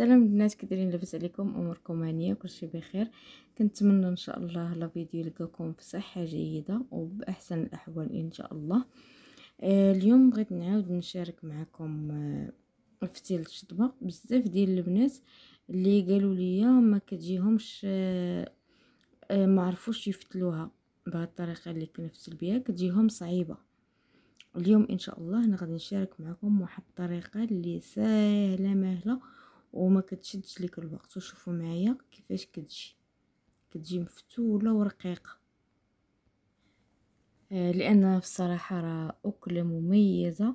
السلام البنات كديرين لاباس عليكم اموركم هانيه وكلشي بخير كنتمنى ان شاء الله لا فيديو يلقاكم في صحه جيده وباحسن الاحوال ان شاء الله آه، اليوم بغيت نعاود نشارك معكم آه، فتيل الشطبه بزاف ديال البنات اللي قالوا لي ما كتجيهمش آه، ما عرفوش يفتلوها بهذه الطريقه اللي كنفتل بها كتجيهم صعيبه اليوم ان شاء الله انا غادي نشارك معكم واحد الطريقه اللي سهله مهله وما كتشدش ليك الوقت وشوفوا معايا كيفاش كتجي كتجي مفتوله ورقيقه آه لان بصراحه راه اكله مميزه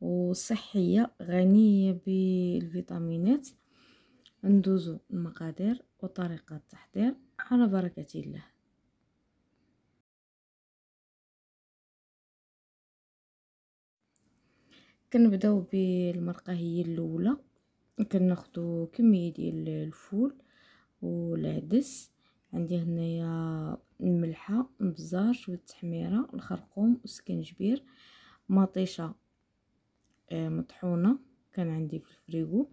وصحيه غنيه بالفيتامينات ندوزو المقادير وطريقه التحضير على بركه الله كنبداو بالمرقه هي الاولى كناخدو كميه ديال الفول والعدس عندي هنايا الملحه بزاف شويه التحميره الخرقوم والسكنجبير مطيشه آه، مطحونه كان عندي في الفريغو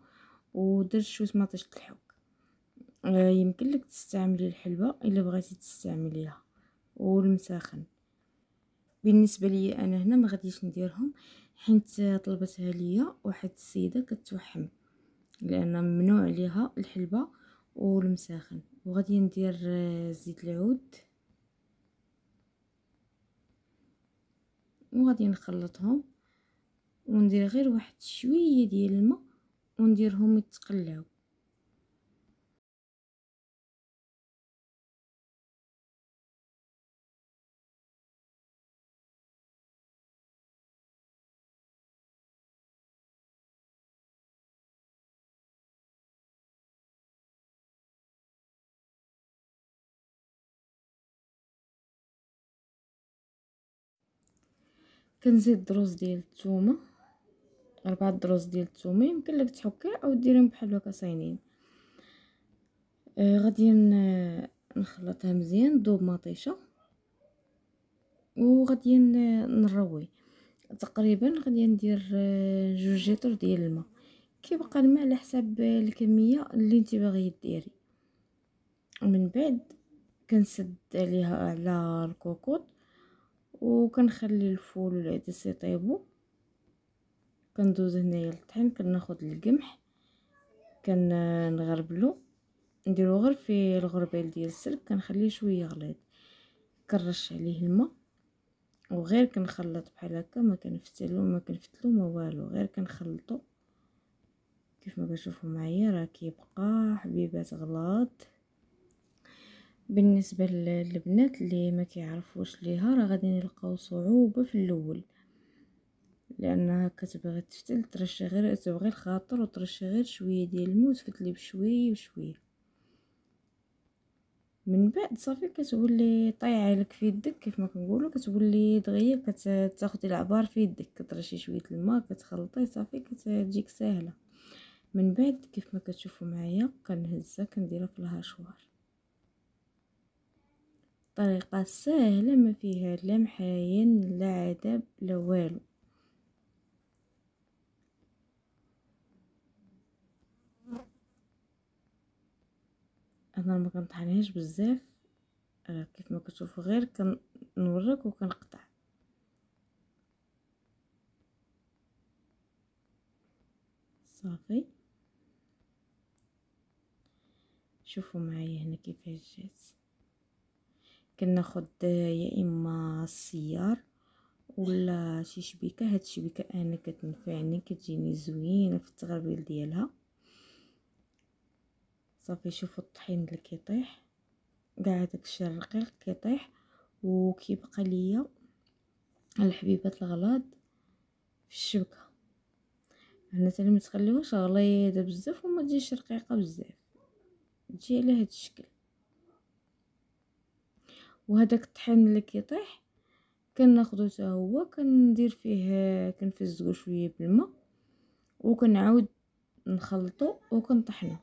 ودرت شويه مطيشه الحب آه، يمكن لك تستعملي الحلبه الا بغيتي تستعمليها والمساخن بالنسبه لي انا هنا ما غاديش نديرهم حيت طلبتها ليا واحد السيده كتوحم لان ممنوع عليها الحلبة والمساخن وغادي ندير آه، زيت العود وغادي نخلطهم وندير غير واحد شويه ديال الماء ونديرهم يتقلاو كنزيد دروز ديال الثومه أربعة دروز ديال الثومه يمكن لك تحكي او ديريهم بحال هكا صاينين آه، غادي نخلطها مزيان دوب مطيشه وغادي نروي تقريبا غادي ندير آه، جوج لتر ديال الماء كيبقى الماء على حساب الكميه اللي انت باغيه ديري ومن بعد كنسد عليها على الكوكوط وكنخلي الفول والعدس يطيبو كندوز هنايا للطحين كناخد القمح كنغربلو نديرو غير في الغربال ديال السلك كنخليه شويه يغليظ كنرش عليه الماء وغير كنخلط بحال هكا ما كنفتلو ما كنفتلو ما والو غير كنخلطو كيف ما كتشوفوا معايا راه كيبقى حبيبات غلاط بالنسبه للبنات اللي ما كيعرفوش ليها راه غادي يلقاو صعوبه في الاول لانها كتبغي تفتل ترشي غير تبغي الخاطر وترشي غير شويه ديال الموس فتلي بشويه بشويه من بعد صافي كتولي طايعه لك في يدك كيف ما كنقولوا كتولي دغيا كتاخذي العبار في يدك كترشي شويه الماء كتخلطيه صافي كتجيك ساهله من بعد كيف ما كتشوفوا معايا كنهزها كنديرها في الهاشوار طريقة سهلة ما فيها لا محاين لا عذاب لا والو انا ما كنطحنهاش بزاف آه، كيف ما كتشوفوا غير كنورك وكنقطع صافي شوفوا معايا هنا كيفاش جات كناخد يا اما السيار ولا شي شبيكه هاد الشبيكه انا كتنفعني يعني كتجيني زوينه في التغربيل ديالها صافي شوفوا الطحين اللي كيطيح كاع داك الشيء الرقيق كيطيح وكيبقى ليا الحبيبات الغلاض في الشبكه هنا ثاني ما تخليهوش غليظه بزاف وما تجيش رقيقه بزاف تجي على هذا الشكل وهداك الطحين اللي كيطيح كناخذو حتى هو كندير فيه كنفزقو شويه بالماء وكنعاود نخلطو وكنطحنو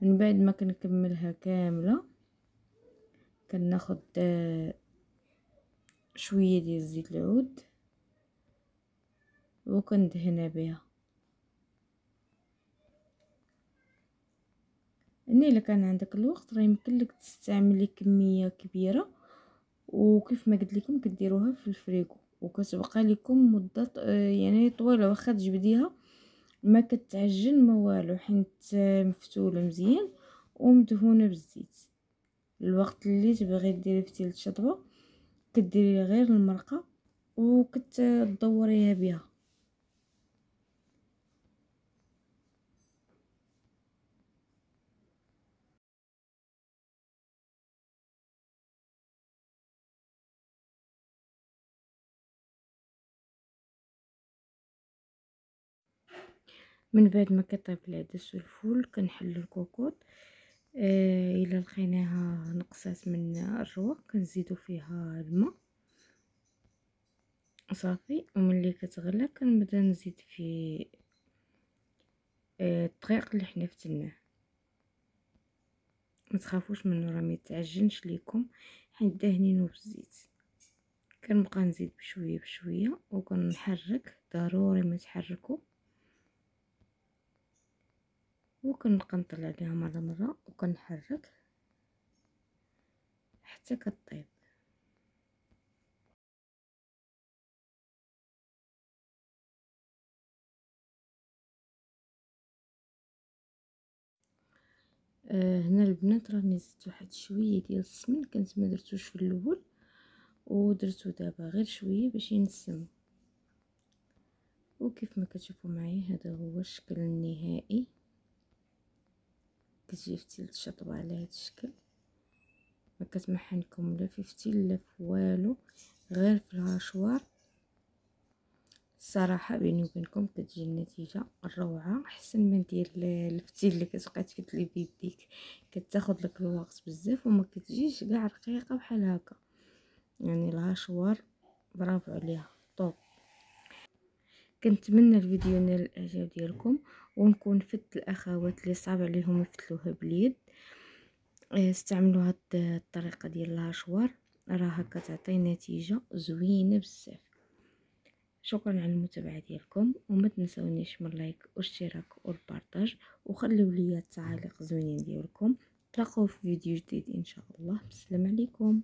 من بعد ما كنكملها كامله كناخد شويه ديال زيت العود وكندهنها بها ان الا كان عندك الوقت راه يمكن لك تستعملي كميه كبيره وكيف ما قلت لكم كديروها في الفريكو وكتبقى لكم مده آه، يعني طويله واخا تجبديها ما كتعجن ما والو حيت آه، مفتوله مزيان ومدهونه بالزيت الوقت اللي تبغي ديري في تلت شطبه كديري غير المرقه وكتدوريها بها من بعد ما كيطيب العدس والفول كنحلو الكوكوط آه الا لقيناها نقصات من الروا كنزيدو فيها الماء صافي وملي كتغلى كنبدا نزيد في آه، الدقيق اللي حنا فتناه ما تخافوش منه راه ما يتعجنش ليكم حيت دهنينو بالزيت كنبقى نزيد بشويه بشويه وكنحرك ضروري ما تحركوا وكنبقى نطلع ليها مرة مرة وكنحرك حتى كطيب آه هنا البنات راني زدت واحد شويه ديال السمن كنت ما درتوش في الاول ودرتو دابا غير شويه باش ينسم وكيف ما كتشوفوا معايا هذا هو الشكل النهائي كتجي فتيل الشطوة على هاد الشكل ما كتمحنكم لا في فتيل لا في والو غير في الهاشوار الصراحه بيني وبينكم كتجي النتيجه روعه احسن من ديال الفتيل اللي كتبقى تفتلي بيديك كتاخذ لك الوقت بزاف وما كتجيش كاع رقيقه بحال هكا يعني الهاشوار برافو عليها طوب كنتمنى الفيديو ينال الاعجاب ديالكم ونكون فت الأخوات اللي صعب عليهم يفتلوها باليد آه، استعملوا هاد الطريقة ديال الهشوار راها كتعطي نتيجة زوينة بزاف شكرا على المتابعة ديالكم وما تنساونيش من لايك واشتراك والبارطاج وخليو ليا التعاليق زوينين ديالكم تلاقاو في فيديو جديد ان شاء الله بسلام عليكم